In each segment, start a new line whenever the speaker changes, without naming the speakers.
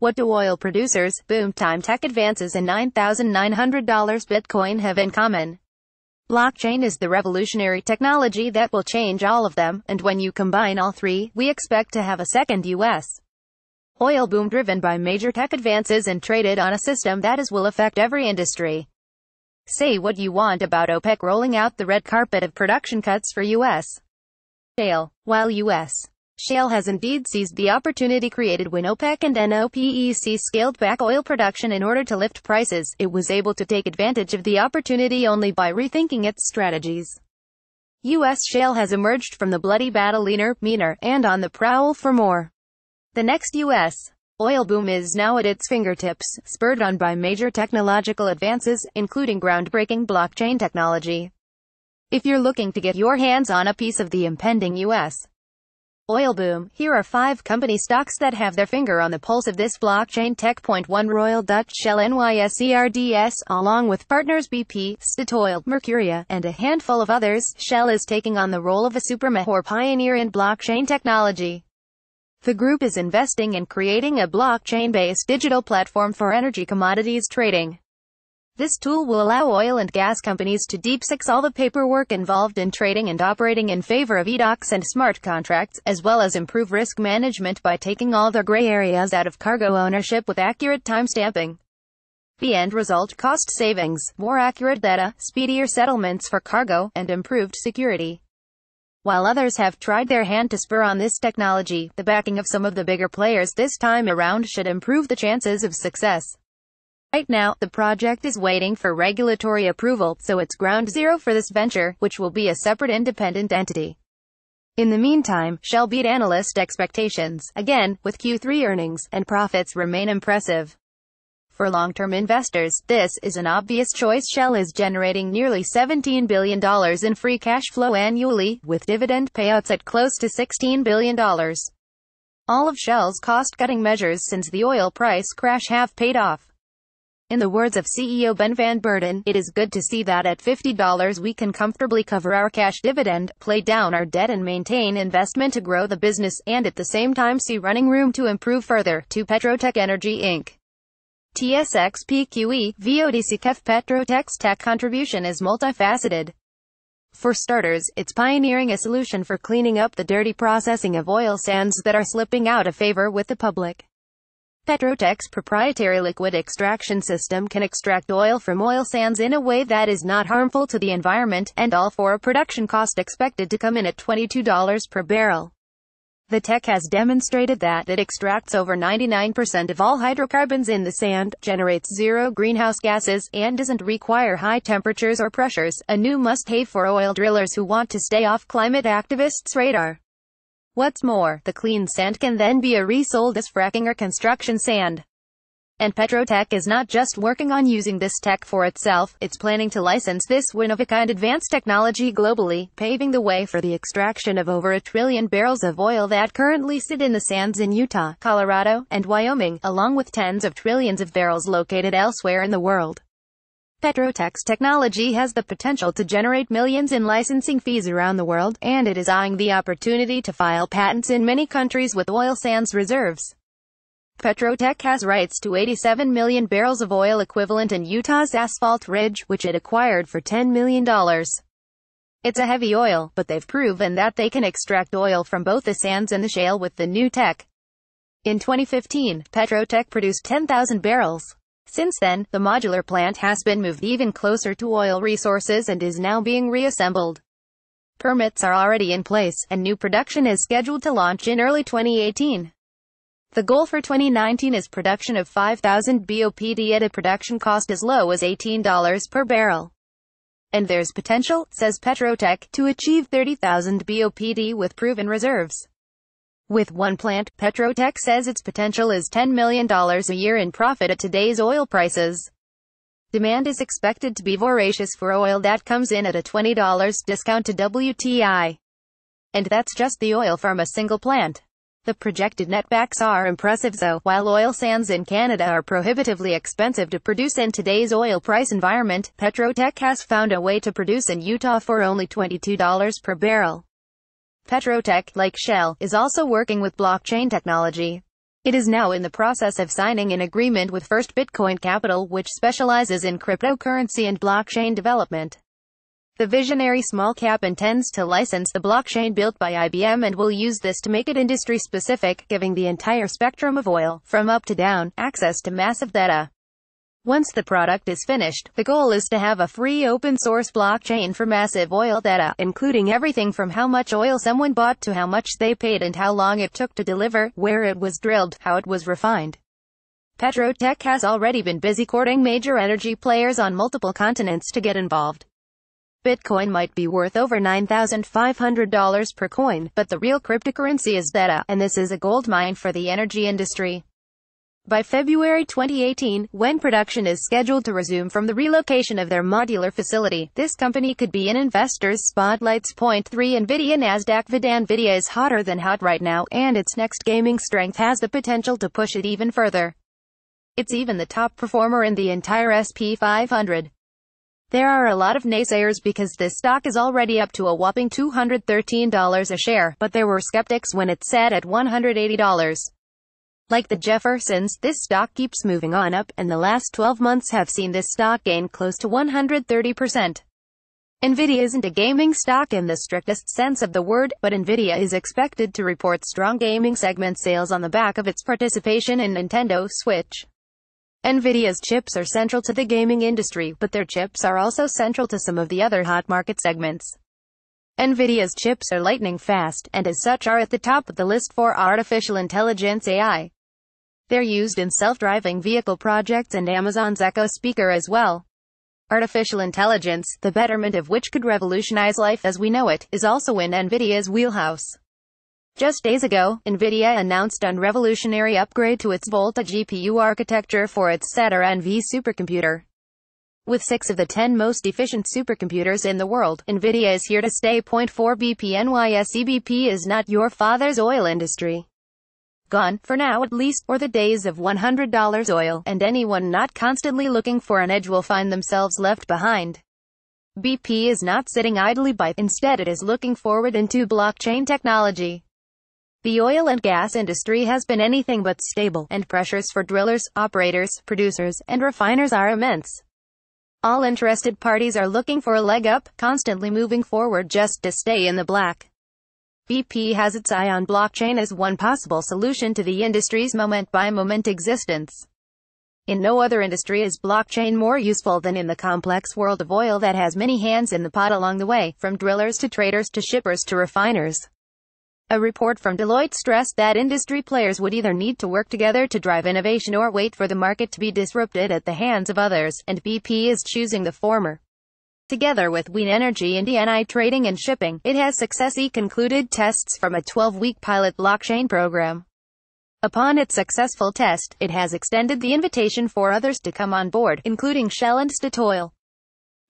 What do oil producers, boom time tech advances and $9,900 Bitcoin have in common? Blockchain is the revolutionary technology that will change all of them, and when you combine all three, we expect to have a second U.S. oil boom driven by major tech advances and traded on a system that is will affect every industry. Say what you want about OPEC rolling out the red carpet of production cuts for U.S. shale, while U.S. Shale has indeed seized the opportunity created when OPEC and NOPEC scaled back oil production in order to lift prices. It was able to take advantage of the opportunity only by rethinking its strategies. U.S. shale has emerged from the bloody battle leaner, meaner, and on the prowl for more. The next U.S. oil boom is now at its fingertips, spurred on by major technological advances, including groundbreaking blockchain technology. If you're looking to get your hands on a piece of the impending U.S. Oil boom. Here are five company stocks that have their finger on the pulse of this blockchain tech. Point one Royal Dutch Shell NYSERDS, along with partners BP, Statoil, Mercuria, and a handful of others, Shell is taking on the role of a supermajor or pioneer in blockchain technology. The group is investing in creating a blockchain-based digital platform for energy commodities trading. This tool will allow oil and gas companies to deep-six all the paperwork involved in trading and operating in favor of Docs and smart contracts, as well as improve risk management by taking all the gray areas out of cargo ownership with accurate timestamping. The end result cost savings, more accurate data, speedier settlements for cargo, and improved security. While others have tried their hand to spur on this technology, the backing of some of the bigger players this time around should improve the chances of success. Right now, the project is waiting for regulatory approval, so it's ground zero for this venture, which will be a separate independent entity. In the meantime, Shell beat analyst expectations, again, with Q3 earnings, and profits remain impressive. For long-term investors, this is an obvious choice Shell is generating nearly $17 billion in free cash flow annually, with dividend payouts at close to $16 billion. All of Shell's cost-cutting measures since the oil price crash have paid off. In the words of CEO Ben Van Burden, it is good to see that at $50 we can comfortably cover our cash dividend, play down our debt and maintain investment to grow the business, and at the same time see running room to improve further, to Petrotech Energy Inc. (TSX: PQE), VODCKF Petrotech's tech contribution is multifaceted. For starters, it's pioneering a solution for cleaning up the dirty processing of oil sands that are slipping out of favor with the public. Petrotech's proprietary liquid extraction system can extract oil from oil sands in a way that is not harmful to the environment, and all for a production cost expected to come in at $22 per barrel. The tech has demonstrated that it extracts over 99% of all hydrocarbons in the sand, generates zero greenhouse gases, and doesn't require high temperatures or pressures, a new must-have for oil drillers who want to stay off climate activists' radar. What's more, the clean sand can then be resold as fracking or construction sand. And Petrotech is not just working on using this tech for itself, it's planning to license this one-of-a-kind advanced technology globally, paving the way for the extraction of over a trillion barrels of oil that currently sit in the sands in Utah, Colorado, and Wyoming, along with tens of trillions of barrels located elsewhere in the world. Petrotex technology has the potential to generate millions in licensing fees around the world, and it is eyeing the opportunity to file patents in many countries with oil sands reserves. Petrotech has rights to 87 million barrels of oil equivalent in Utah's Asphalt Ridge, which it acquired for $10 million. It's a heavy oil, but they've proven that they can extract oil from both the sands and the shale with the new tech. In 2015, Petrotech produced 10,000 barrels. Since then, the modular plant has been moved even closer to oil resources and is now being reassembled. Permits are already in place, and new production is scheduled to launch in early 2018. The goal for 2019 is production of 5,000 BOPD at a production cost as low as $18 per barrel. And there's potential, says Petrotech, to achieve 30,000 BOPD with proven reserves. With one plant, Petrotech says its potential is $10 million a year in profit at today's oil prices. Demand is expected to be voracious for oil that comes in at a $20 discount to WTI. And that's just the oil from a single plant. The projected netbacks are impressive though, while oil sands in Canada are prohibitively expensive to produce in today's oil price environment, Petrotech has found a way to produce in Utah for only $22 per barrel. Petrotech, like Shell, is also working with blockchain technology. It is now in the process of signing an agreement with First Bitcoin Capital which specializes in cryptocurrency and blockchain development. The visionary small cap intends to license the blockchain built by IBM and will use this to make it industry specific, giving the entire spectrum of oil, from up to down, access to massive data. Once the product is finished, the goal is to have a free open-source blockchain for massive oil data, including everything from how much oil someone bought to how much they paid and how long it took to deliver, where it was drilled, how it was refined. Petrotech has already been busy courting major energy players on multiple continents to get involved. Bitcoin might be worth over $9,500 per coin, but the real cryptocurrency is Theta, and this is a gold mine for the energy industry. By February 2018, when production is scheduled to resume from the relocation of their modular facility, this company could be in investors' spotlights. Point 3 Nvidia Nasdaq Vidan Nvidia is hotter than hot right now, and its next gaming strength has the potential to push it even further. It's even the top performer in the entire SP 500. There are a lot of naysayers because this stock is already up to a whopping $213 a share, but there were skeptics when it sat at $180. Like the Jeffersons, this stock keeps moving on up, and the last 12 months have seen this stock gain close to 130%. Nvidia isn't a gaming stock in the strictest sense of the word, but Nvidia is expected to report strong gaming segment sales on the back of its participation in Nintendo Switch. Nvidia's chips are central to the gaming industry, but their chips are also central to some of the other hot market segments. Nvidia's chips are lightning fast, and as such are at the top of the list for artificial intelligence AI. They're used in self-driving vehicle projects and Amazon's Echo speaker as well. Artificial intelligence, the betterment of which could revolutionize life as we know it, is also in NVIDIA's wheelhouse. Just days ago, NVIDIA announced a revolutionary upgrade to its Volta GPU architecture for its Cetera NV supercomputer. With six of the 10 most efficient supercomputers in the world, NVIDIA is here to stay. 4 BP NYSE is not your father's oil industry. Gone, for now at least, or the days of $100 oil, and anyone not constantly looking for an edge will find themselves left behind. BP is not sitting idly by, instead it is looking forward into blockchain technology. The oil and gas industry has been anything but stable, and pressures for drillers, operators, producers, and refiners are immense. All interested parties are looking for a leg up, constantly moving forward just to stay in the black. BP has its eye on blockchain as one possible solution to the industry's moment-by-moment -moment existence. In no other industry is blockchain more useful than in the complex world of oil that has many hands in the pot along the way, from drillers to traders to shippers to refiners. A report from Deloitte stressed that industry players would either need to work together to drive innovation or wait for the market to be disrupted at the hands of others, and BP is choosing the former. Together with Wien Energy and ENI Trading and Shipping, it has successfully concluded tests from a 12-week pilot blockchain program. Upon its successful test, it has extended the invitation for others to come on board, including Shell and Statoil.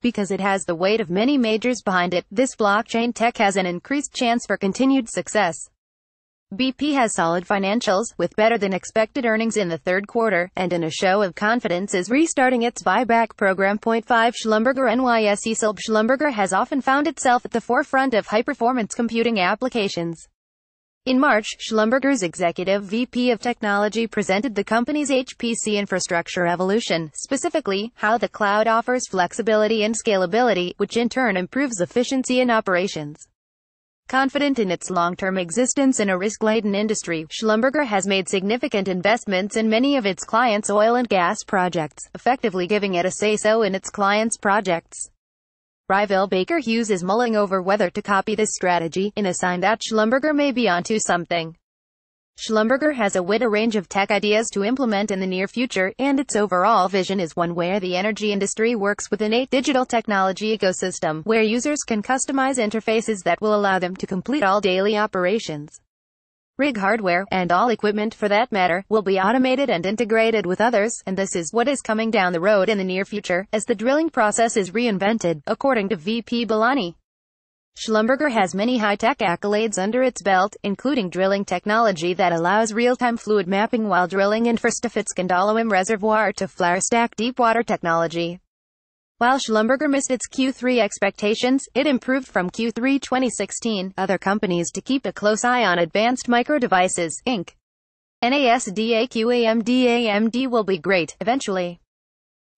Because it has the weight of many majors behind it, this blockchain tech has an increased chance for continued success. BP has solid financials, with better-than-expected earnings in the third quarter, and in a show of confidence is restarting its buyback program. 5 Schlumberger NYSE Silb Schlumberger has often found itself at the forefront of high-performance computing applications. In March, Schlumberger's executive VP of technology presented the company's HPC infrastructure evolution, specifically, how the cloud offers flexibility and scalability, which in turn improves efficiency in operations. Confident in its long-term existence in a risk-laden industry, Schlumberger has made significant investments in many of its clients' oil and gas projects, effectively giving it a say-so in its clients' projects. Rival Baker Hughes is mulling over whether to copy this strategy, in a sign that Schlumberger may be onto something. Schlumberger has a wider range of tech ideas to implement in the near future, and its overall vision is one where the energy industry works within a digital technology ecosystem, where users can customize interfaces that will allow them to complete all daily operations. Rig hardware, and all equipment for that matter, will be automated and integrated with others, and this is what is coming down the road in the near future, as the drilling process is reinvented, according to VP Balani. Schlumberger has many high-tech accolades under its belt, including drilling technology that allows real-time fluid mapping while drilling in Fristafit's Gondolowim Reservoir to deep deepwater technology. While Schlumberger missed its Q3 expectations, it improved from Q3 2016. Other companies to keep a close eye on Advanced Micro Devices, Inc. NASDAQ AMD will be great, eventually.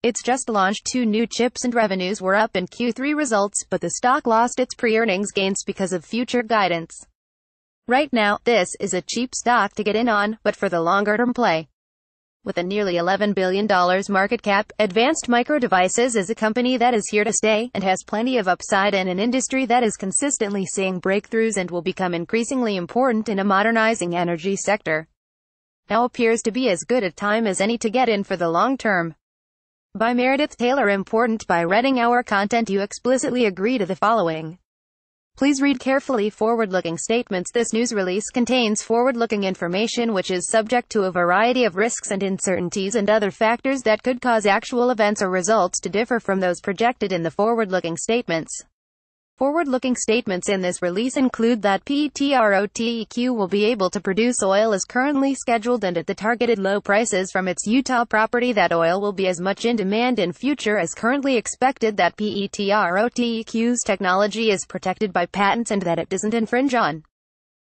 It's just launched two new chips and revenues were up in Q3 results, but the stock lost its pre-earnings gains because of future guidance. Right now, this is a cheap stock to get in on, but for the longer-term play. With a nearly $11 billion market cap, Advanced Micro Devices is a company that is here to stay and has plenty of upside in an industry that is consistently seeing breakthroughs and will become increasingly important in a modernizing energy sector. Now appears to be as good a time as any to get in for the long term by Meredith Taylor important by reading our content you explicitly agree to the following. Please read carefully forward-looking statements this news release contains forward-looking information which is subject to a variety of risks and uncertainties and other factors that could cause actual events or results to differ from those projected in the forward-looking statements. Forward-looking statements in this release include that PETROTEQ will be able to produce oil as currently scheduled and at the targeted low prices from its Utah property that oil will be as much in demand in future as currently expected that PETROTEQ's technology is protected by patents and that it doesn't infringe on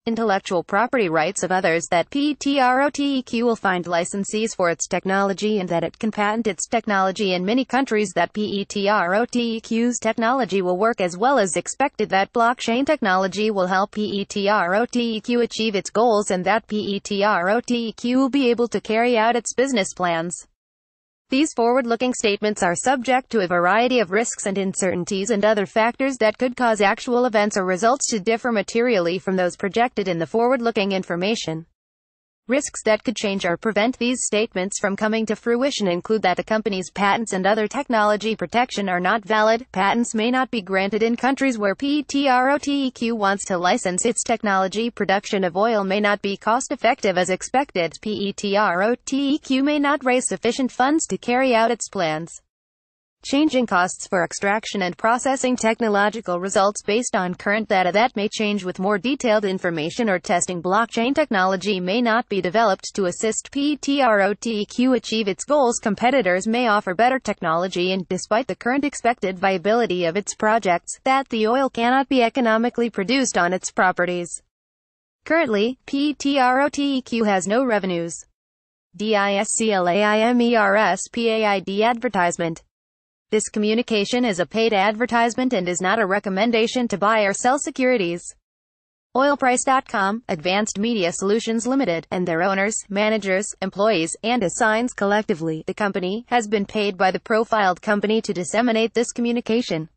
intellectual property rights of others that PTROTEQ will find licensees for its technology and that it can patent its technology in many countries that PETROTEQ's technology will work as well as expected that blockchain technology will help PETROTEQ achieve its goals and that PETROTEQ will be able to carry out its business plans. These forward-looking statements are subject to a variety of risks and uncertainties and other factors that could cause actual events or results to differ materially from those projected in the forward-looking information. Risks that could change or prevent these statements from coming to fruition include that the company's patents and other technology protection are not valid, patents may not be granted in countries where PETROTEQ wants to license its technology, production of oil may not be cost effective as expected, PETROTEQ may not raise sufficient funds to carry out its plans. Changing costs for extraction and processing technological results based on current data that may change with more detailed information or testing blockchain technology may not be developed to assist PTROTEQ achieve its goals. Competitors may offer better technology and despite the current expected viability of its projects, that the oil cannot be economically produced on its properties. Currently, PTROTEQ has no revenues. DISCLAIMERS PAID advertisement this communication is a paid advertisement and is not a recommendation to buy or sell securities. Oilprice.com, Advanced Media Solutions Limited, and their owners, managers, employees, and assigns collectively, the company, has been paid by the profiled company to disseminate this communication.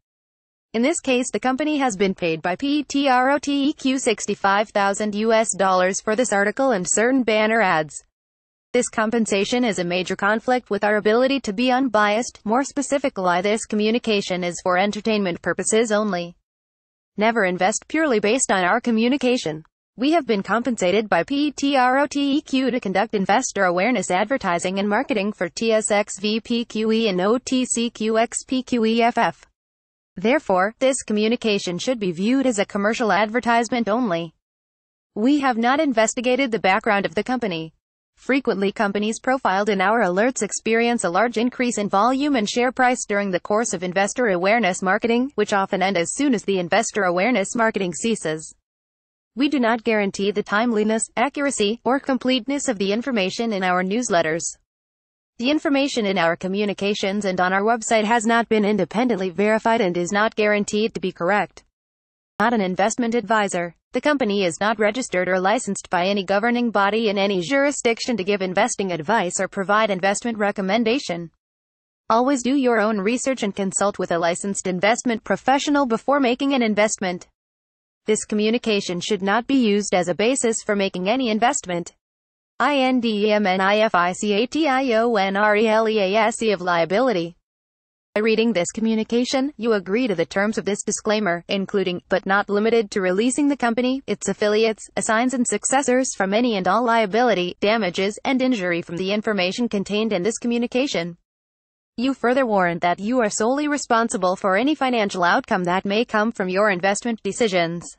In this case the company has been paid by PTROTEQ 65,000 US dollars for this article and certain banner ads. This compensation is a major conflict with our ability to be unbiased, more specifically this communication is for entertainment purposes only. Never invest purely based on our communication. We have been compensated by PTROTEQ to conduct investor awareness advertising and marketing for TSXVPQE and OTCQXPQEFF. Therefore, this communication should be viewed as a commercial advertisement only. We have not investigated the background of the company. Frequently companies profiled in our alerts experience a large increase in volume and share price during the course of investor awareness marketing, which often end as soon as the investor awareness marketing ceases. We do not guarantee the timeliness, accuracy, or completeness of the information in our newsletters. The information in our communications and on our website has not been independently verified and is not guaranteed to be correct. Not an investment advisor. The company is not registered or licensed by any governing body in any jurisdiction to give investing advice or provide investment recommendation. Always do your own research and consult with a licensed investment professional before making an investment. This communication should not be used as a basis for making any investment. INDEMNIFICATIONRELEASE of liability. By reading this communication, you agree to the terms of this disclaimer, including, but not limited to releasing the company, its affiliates, assigns and successors from any and all liability, damages, and injury from the information contained in this communication. You further warrant that you are solely responsible for any financial outcome that may come from your investment decisions.